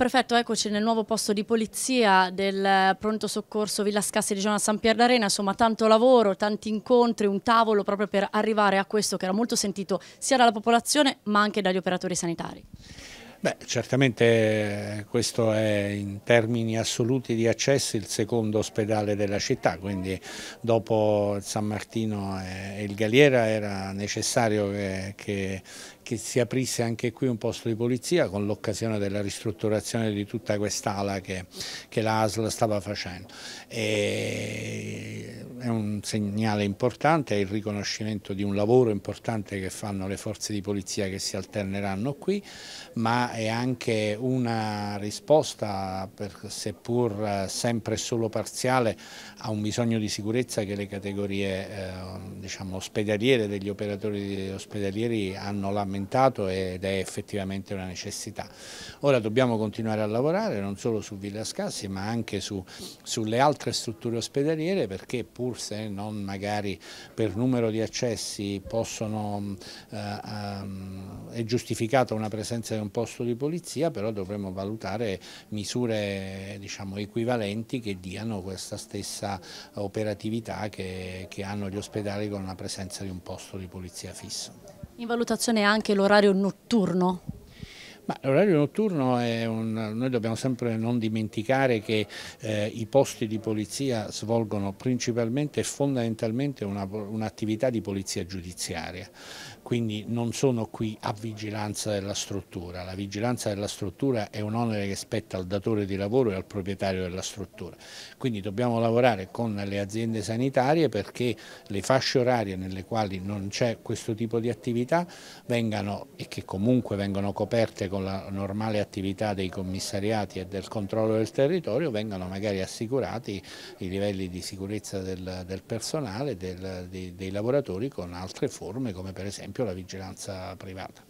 Perfetto, eccoci nel nuovo posto di polizia del pronto soccorso Villa Scassi di Giona San Pier d'Arena, insomma tanto lavoro, tanti incontri, un tavolo proprio per arrivare a questo che era molto sentito sia dalla popolazione ma anche dagli operatori sanitari. Beh, certamente questo è in termini assoluti di accessi il secondo ospedale della città, quindi dopo San Martino e il Galiera era necessario che, che, che si aprisse anche qui un posto di polizia con l'occasione della ristrutturazione di tutta quest'ala che, che la ASL stava facendo. E è un segnale importante, è il riconoscimento di un lavoro importante che fanno le forze di polizia che si alterneranno qui, ma è anche una risposta, seppur eh, sempre solo parziale, a un bisogno di sicurezza che le categorie eh, diciamo, ospedaliere degli operatori ospedalieri hanno lamentato ed è effettivamente una necessità. Ora dobbiamo continuare a lavorare non solo su Villa Scassi ma anche su, sulle altre strutture ospedaliere perché pur pur non magari per numero di accessi possono, mm, eh, eh, è giustificata una presenza di un posto di polizia, però dovremmo valutare misure diciamo, equivalenti che diano questa stessa operatività che, che hanno gli ospedali con la presenza di un posto di polizia fisso. In valutazione anche l'orario notturno? l'orario notturno è un... noi dobbiamo sempre non dimenticare che eh, i posti di polizia svolgono principalmente e fondamentalmente un'attività un di polizia giudiziaria, quindi non sono qui a vigilanza della struttura, la vigilanza della struttura è un onere che spetta al datore di lavoro e al proprietario della struttura, quindi dobbiamo lavorare con le aziende sanitarie perché le fasce orarie nelle quali non c'è questo tipo di attività vengano e che comunque vengono coperte con con la normale attività dei commissariati e del controllo del territorio vengano magari assicurati i livelli di sicurezza del, del personale, del, dei, dei lavoratori con altre forme come per esempio la vigilanza privata.